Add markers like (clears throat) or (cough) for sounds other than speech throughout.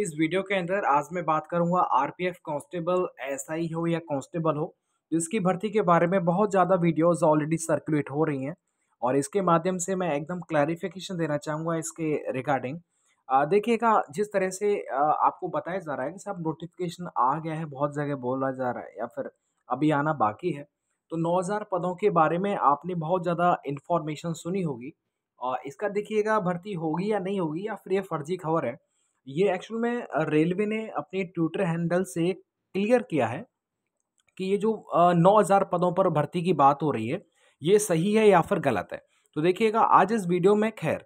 इस वीडियो के अंदर आज मैं बात करूंगा आरपीएफ कांस्टेबल एसआई हो या कांस्टेबल हो जिसकी भर्ती के बारे में बहुत ज़्यादा वीडियोस ऑलरेडी सर्कुलेट हो रही हैं और इसके माध्यम से मैं एकदम क्लैरिफिकेशन देना चाहूँगा इसके रिगार्डिंग देखिएगा जिस तरह से आपको बताया जा रहा है कि साहब नोटिफिकेशन आ गया है बहुत जगह बोला जा रहा है या फिर अभी आना बाकी है तो 9000 पदों के बारे में आपने बहुत ज़्यादा इन्फॉर्मेशन सुनी होगी और इसका देखिएगा भर्ती होगी या नहीं होगी या फिर ये फर्जी खबर है ये एक्चुअल में रेलवे ने अपने ट्विटर हैंडल से क्लियर किया है कि ये जो नौ हज़ार पदों पर भर्ती की बात हो रही है ये सही है या फिर गलत है तो देखिएगा आज इस वीडियो में खैर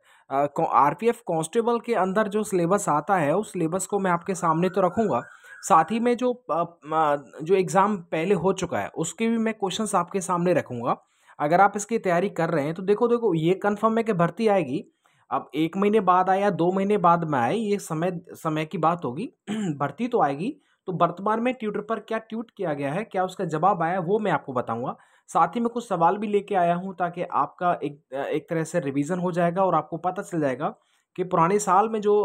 आर पी एफ कांस्टेबल के अंदर जो सिलेबस आता है उस सिलेबस को मैं आपके सामने तो रखूँगा साथ ही में जो जो एग्ज़ाम पहले हो चुका है उसके भी मैं क्वेश्चंस आपके सामने रखूँगा अगर आप इसकी तैयारी कर रहे हैं तो देखो देखो ये कन्फर्म है कि भर्ती आएगी अब एक महीने बाद आया दो महीने बाद में आए ये समय समय की बात होगी भर्ती (clears throat) तो आएगी तो वर्तमान में ट्विटर पर क्या ट्वीट किया गया है क्या उसका जवाब आया है वो मैं आपको बताऊंगा साथ ही मैं कुछ सवाल भी लेके आया हूँ ताकि आपका एक एक तरह से रिवीजन हो जाएगा और आपको पता चल जाएगा कि पुराने साल में जो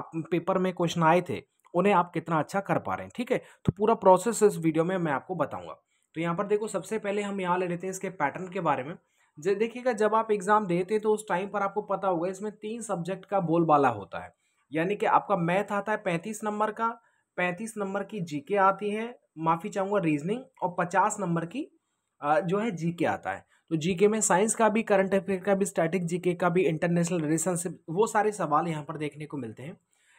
आप पेपर में क्वेश्चन आए थे उन्हें आप कितना अच्छा कर पा रहे हैं ठीक है तो पूरा प्रोसेस इस वीडियो में मैं आपको बताऊँगा तो यहाँ पर देखो सबसे पहले हम यहाँ ले लेते हैं इसके पैटर्न के बारे में देखिएगा जब आप एग्ज़ाम देते हैं तो उस टाइम पर आपको पता होगा इसमें तीन सब्जेक्ट का बोलबाला होता है यानी कि आपका मैथ आता है पैंतीस नंबर का पैंतीस नंबर की जीके आती है माफ़ी चाहूँगा रीजनिंग और पचास नंबर की जो है जीके आता है तो जीके में साइंस का भी करंट अफेयर का भी स्टैटिक जीके का भी इंटरनेशनल रिलेशनशिप वो सारे सवाल यहाँ पर देखने को मिलते हैं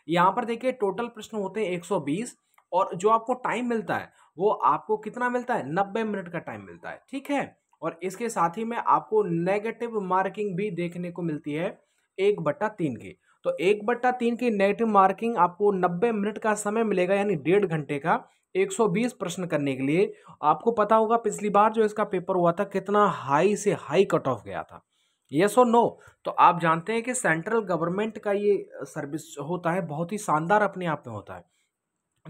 यहाँ पर देखिए टोटल प्रश्न होते हैं 120 और जो आपको टाइम मिलता है वो आपको कितना मिलता है नब्बे मिनट का टाइम मिलता है ठीक है और इसके साथ ही में आपको नेगेटिव मार्किंग भी देखने को मिलती है एक बट्टा तीन की तो एक बट्टा तीन की नेगेटिव मार्किंग आपको नब्बे मिनट का समय मिलेगा यानी डेढ़ घंटे का 120 प्रश्न करने के लिए आपको पता होगा पिछली बार जो इसका पेपर हुआ था कितना हाई से हाई कट ऑफ गया था यस और नो तो आप जानते हैं कि सेंट्रल गवर्नमेंट का ये सर्विस होता है बहुत ही शानदार अपने आप में होता है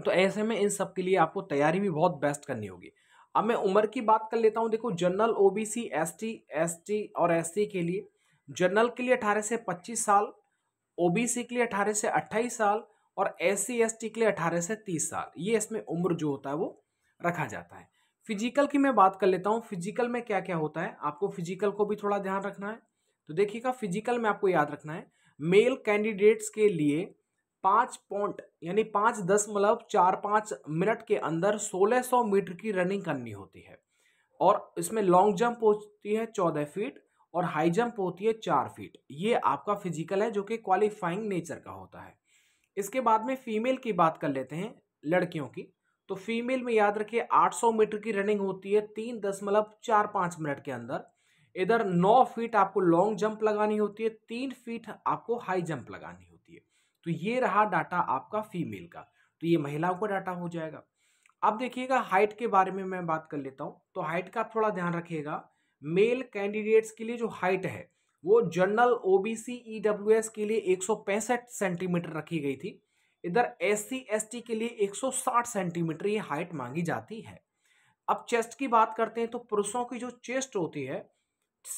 तो ऐसे में इन सब के लिए आपको तैयारी भी बहुत बेस्ट करनी होगी अब मैं उम्र की बात कर लेता हूँ देखो जनरल ओबीसी एसटी एसटी और एससी के लिए जनरल के लिए अठारह से पच्चीस साल ओबीसी के लिए अठारह से अट्ठाईस साल और एस सी के लिए अठारह से तीस साल ये इसमें उम्र जो होता है वो रखा जाता है फिजिकल की मैं बात कर लेता हूँ फिजिकल में क्या क्या होता है आपको फिजिकल को भी थोड़ा ध्यान रखना है तो देखिएगा फिजिकल में आपको याद रखना है मेल कैंडिडेट्स के लिए पाँच पॉइंट यानी पाँच दशमलव चार पाँच मिनट के अंदर सोलह सौ मीटर की रनिंग करनी होती है और इसमें लॉन्ग जंप होती है चौदह फीट और हाई जंप होती है चार फीट ये आपका फिजिकल है जो कि क्वालिफाइंग नेचर का होता है इसके बाद में फीमेल की बात कर लेते हैं लड़कियों की तो फीमेल में याद रखिए 800 मीटर की रनिंग होती है तीन दशमलव चार पाँच मिनट के अंदर इधर नौ फीट आपको लॉन्ग जंप लगानी होती है तीन फीट आपको हाई जंप लगानी होती है तो ये रहा डाटा आपका फीमेल का तो ये महिलाओं का डाटा हो जाएगा अब देखिएगा हाइट के बारे में मैं बात कर लेता हूँ तो हाइट का थोड़ा ध्यान रखिएगा मेल कैंडिडेट्स के लिए जो हाइट है वो जनरल ओ बी के लिए एक सेंटीमीटर रखी गई थी इधर एस टी के लिए 160 सेंटीमीटर ये हाइट मांगी जाती है अब चेस्ट की बात करते हैं तो पुरुषों की जो चेस्ट होती है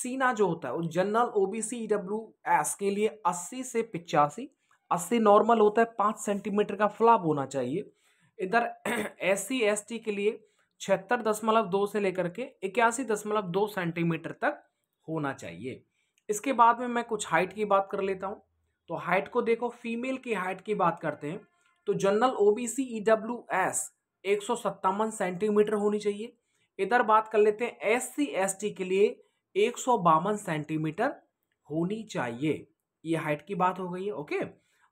सीना जो होता है वो जनरल ओबीसी एस के लिए 80 से पिचासी अस्सी नॉर्मल होता है पाँच सेंटीमीटर का फ्लाप होना चाहिए इधर (clears throat) एस सी के लिए छिहत्तर दशमलव दो से लेकर के इक्यासी दशमलव दो सेंटीमीटर तक होना चाहिए इसके बाद में मैं कुछ हाइट की बात कर लेता हूँ तो हाइट को देखो फीमेल की हाइट की बात करते हैं तो general O B C E W S एक सौ सत्तावन सेंटीमीटर होनी चाहिए इधर बात कर लेते हैं एस सी एस टी के लिए एक सौ बावन सेंटीमीटर होनी चाहिए ये हाइट की बात हो गई है ओके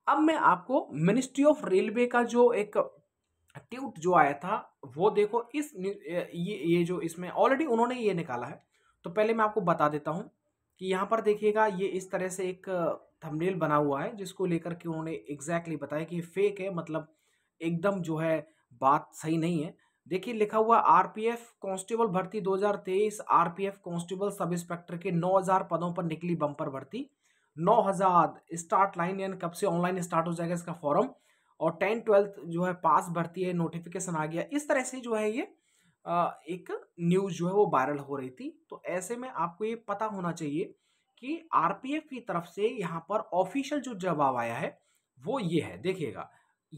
अब मैं आपको मिनिस्ट्री ऑफ रेलवे का जो एक ट्यूट जो आया था वो देखो इस ये ये जो इसमें ऑलरेडी उन्होंने ये निकाला है तो पहले मैं आपको बता देता हूँ कि यहाँ पर देखिएगा ये इस तरह से एक थंबनेल बना हुआ है जिसको लेकर के उन्होंने एग्जैक्टली बताया कि फेक है मतलब एकदम जो है बात सही नहीं है देखिए लिखा हुआ आर पी एफ कॉन्स्टेबल भर्ती 2023 एफ कॉन्स्टेबल सब इंस्पेक्टर के 9000 पदों पर निकली बम्पर भर्ती नौ हज़ार स्टार्ट लाइन यानी कब से ऑनलाइन स्टार्ट हो जाएगा इसका फॉर्म और टेन ट्वेल्थ जो है पास भर्ती है नोटिफिकेशन आ गया इस तरह से जो है ये एक न्यूज़ जो है वो वायरल हो रही थी तो ऐसे में आपको ये पता होना चाहिए कि आर की तरफ से यहाँ पर ऑफिशियल जो जवाब आया है वो ये है देखिएगा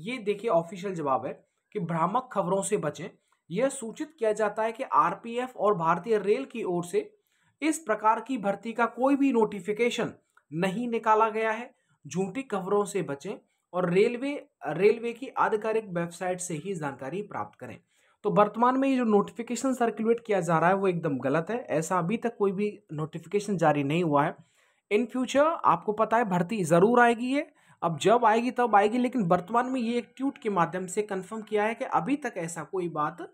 ये देखिए ऑफिशियल जवाब है कि भ्रामक खबरों से बचें यह सूचित किया जाता है कि आरपीएफ और भारतीय रेल की ओर से इस प्रकार की भर्ती का कोई भी नोटिफिकेशन नहीं निकाला गया है झूठी खबरों से बचें और रेलवे रेलवे की आधिकारिक वेबसाइट से ही जानकारी प्राप्त करें तो वर्तमान में ये जो नोटिफिकेशन सर्कुलेट किया जा रहा है वो एकदम गलत है ऐसा अभी तक कोई भी नोटिफिकेशन जारी नहीं हुआ है इन फ्यूचर आपको पता है भर्ती ज़रूर आएगी ये अब जब आएगी तब आएगी लेकिन वर्तमान में ये एक ट्वीट के माध्यम से कन्फर्म किया है कि अभी तक ऐसा कोई बात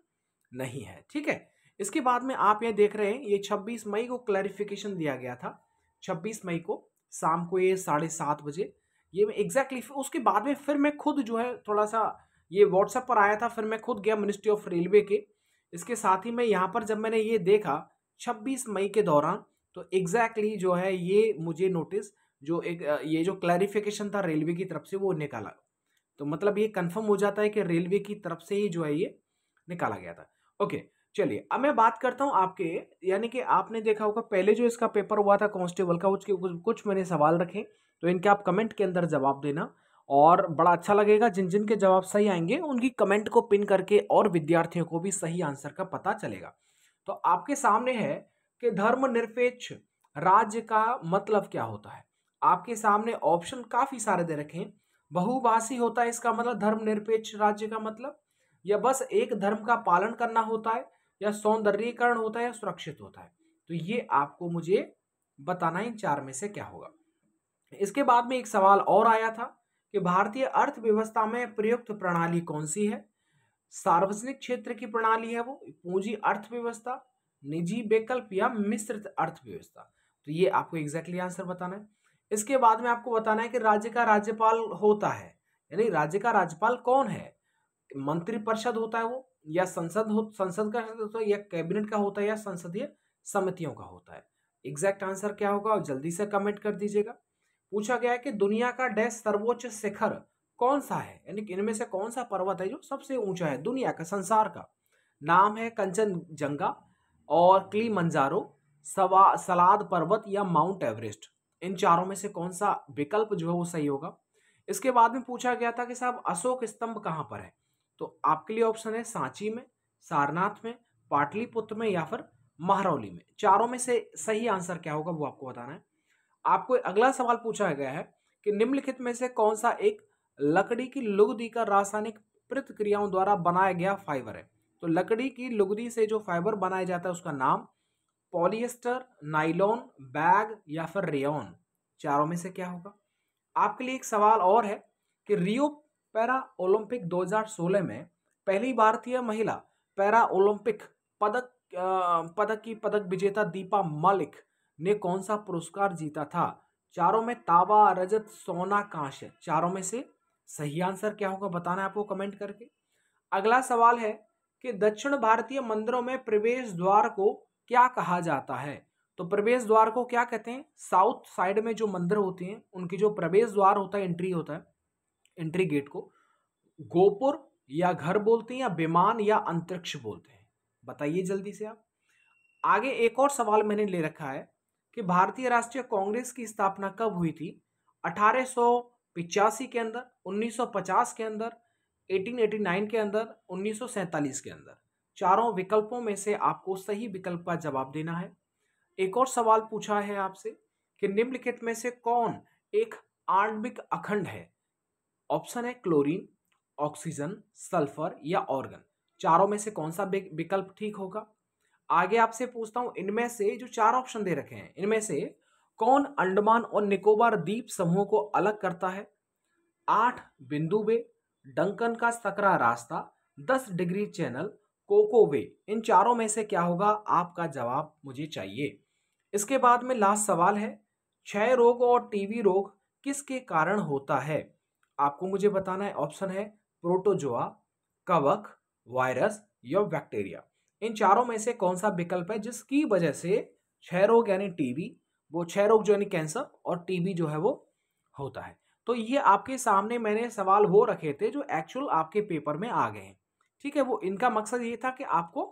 नहीं है ठीक है इसके बाद में आप ये देख रहे हैं ये छब्बीस मई को क्लैरिफिकेशन दिया गया था छब्बीस मई को शाम को ये साढ़े सात बजे ये मैं एग्जैक्टली exactly, उसके बाद में फिर मैं खुद जो है थोड़ा सा ये व्हाट्सएप पर आया था फिर मैं खुद गया मिनिस्ट्री ऑफ रेलवे के इसके साथ ही मैं यहाँ पर जब मैंने ये देखा 26 मई के दौरान तो एग्जैक्टली exactly जो है ये मुझे नोटिस जो एक ये जो क्लैरिफिकेशन था रेलवे की तरफ से वो निकाला तो मतलब ये कंफर्म हो जाता है कि रेलवे की तरफ से ही जो है ये निकाला गया था ओके चलिए अब मैं बात करता हूँ आपके यानी कि आपने देखा होगा पहले जो इसका पेपर हुआ था कॉन्स्टेबल का उसके कुछ कुछ मैंने सवाल रखे तो इनके आप कमेंट के अंदर जवाब देना और बड़ा अच्छा लगेगा जिन जिन के जवाब सही आएंगे उनकी कमेंट को पिन करके और विद्यार्थियों को भी सही आंसर का पता चलेगा तो आपके सामने है कि धर्मनिरपेक्ष राज्य का मतलब क्या होता है आपके सामने ऑप्शन काफ़ी सारे दे रखे हैं बहुभाषी होता है इसका मतलब धर्मनिरपेक्ष राज्य का मतलब या बस एक धर्म का पालन करना होता है या सौंदर्यीकरण होता है या सुरक्षित होता है तो ये आपको मुझे बताना इन चार में से क्या होगा इसके बाद में एक सवाल और आया था कि भारतीय अर्थव्यवस्था में प्रयुक्त प्रणाली कौन सी है सार्वजनिक क्षेत्र की प्रणाली है वो पूंजी अर्थव्यवस्था निजी विकल्प या मिश्रित अर्थव्यवस्था तो ये आपको एग्जैक्टली आंसर बताना है इसके बाद में आपको बताना है कि राज्य का राज्यपाल होता है यानी राज्य का राज्यपाल कौन है मंत्रिपरिषद होता है वो या संसद हो संसद का होता है तो या कैबिनेट का होता है या संसदीय समितियों का होता है एग्जैक्ट आंसर क्या होगा और जल्दी से कमेंट कर दीजिएगा पूछा गया है कि दुनिया का डैश सर्वोच्च शिखर कौन सा है यानी कि इनमें से कौन सा पर्वत है जो सबसे ऊंचा है दुनिया का संसार का नाम है कंचन जंगा और क्ली मंजारो सवा सलाद पर्वत या माउंट एवरेस्ट इन चारों में से कौन सा विकल्प जो है वो सही होगा इसके बाद में पूछा गया था कि साहब अशोक स्तंभ कहाँ पर है तो आपके लिए ऑप्शन है सांची में सारनाथ में पाटलिपुत्र में या फिर महरौली में चारों में से सही आंसर क्या होगा वो आपको बताना है आपको अगला सवाल पूछा गया है कि निम्नलिखित में से कौन सा एक लकड़ी की लुगदी का रासायनिक प्रतिक्रियाओं द्वारा बनाया गया फाइबर है तो लकड़ी की लुगदी से जो फाइबर बनाया जाता है उसका नाम पॉलिएस्टर नाइलॉन बैग या फिर रेन चारों में से क्या होगा आपके लिए एक सवाल और है कि रियो पैरा ओलंपिक 2016 में पहली भारतीय महिला पैरा ओलंपिक पदक पदक की पदक विजेता दीपा मलिक ने कौन सा पुरस्कार जीता था चारों में तावा रजत सोना कांश चारों में से सही आंसर क्या होगा बताना है आपको कमेंट करके अगला सवाल है कि दक्षिण भारतीय मंदिरों में प्रवेश द्वार को क्या कहा जाता है तो प्रवेश द्वार को क्या कहते हैं साउथ साइड में जो मंदिर होते हैं उनकी जो प्रवेश द्वार होता है एंट्री होता है एंट्री गेट को गोपुर या घर बोलते हैं या विमान या अंतरिक्ष बोलते हैं बताइए जल्दी से आप आगे एक और सवाल मैंने ले रखा है कि भारतीय राष्ट्रीय कांग्रेस की स्थापना कब हुई थी अठारह के अंदर 1950 के अंदर 1889 के अंदर 1947 के अंदर चारों विकल्पों में से आपको सही विकल्प का जवाब देना है एक और सवाल पूछा है आपसे कि निम्नलिखित में से कौन एक आणविक अखंड है ऑप्शन है क्लोरीन ऑक्सीजन सल्फर या ऑर्गन चारों में से कौन सा विकल्प ठीक होगा आगे आपसे पूछता हूं इनमें से जो चार ऑप्शन दे रखे हैं इनमें से कौन अंडमान और निकोबार द्वीप समूह को अलग करता है आठ बिंदु वे डंकन का सकरा रास्ता दस डिग्री चैनल कोको वे इन चारों में से क्या होगा आपका जवाब मुझे चाहिए इसके बाद में लास्ट सवाल है क्षय रोग और टीवी रोग किसके कारण होता है आपको मुझे बताना है ऑप्शन है प्रोटोजोआ कवक वायरस या बैक्टीरिया इन चारों में से कौन सा विकल्प है जिसकी वजह से क्षय रोग यानी टीबी वो क्षय रोग जो यानी कैंसर और टीबी जो है वो होता है तो ये आपके सामने मैंने सवाल वो रखे थे जो एक्चुअल आपके पेपर में आ गए हैं ठीक है वो इनका मकसद ये था कि आपको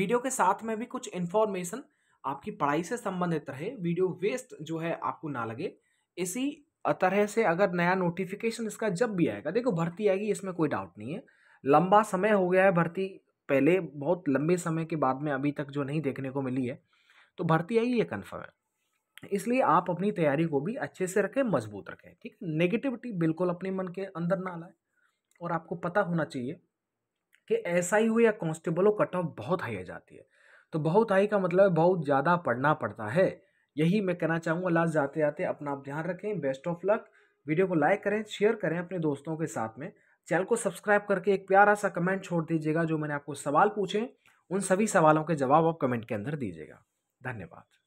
वीडियो के साथ में भी कुछ इन्फॉर्मेशन आपकी पढ़ाई से संबंधित रहे वीडियो वेस्ट जो है आपको ना लगे इसी तरह से अगर नया नोटिफिकेशन इसका जब भी आएगा देखो भर्ती आएगी इसमें कोई डाउट नहीं है लंबा समय हो गया है भर्ती पहले बहुत लंबे समय के बाद में अभी तक जो नहीं देखने को मिली है तो भर्ती आएगी ये कन्फर्म है इसलिए आप अपनी तैयारी को भी अच्छे से रखें मजबूत रखें ठीक नेगेटिविटी बिल्कुल अपने मन के अंदर ना लाए और आपको पता होना चाहिए कि एस आई हो या कॉन्स्टेबलों कट ऑफ बहुत हाई आ जाती है तो बहुत हाई का मतलब है बहुत ज़्यादा पढ़ना पड़ता है यही मैं कहना चाहूँगा लास्ट जाते जाते अपना आप ध्यान रखें बेस्ट ऑफ लक वीडियो को लाइक करें शेयर करें अपने दोस्तों के साथ में चैनल को सब्सक्राइब करके एक प्यारा सा कमेंट छोड़ दीजिएगा जो मैंने आपको सवाल पूछे उन सभी सवालों के जवाब आप कमेंट के अंदर दीजिएगा धन्यवाद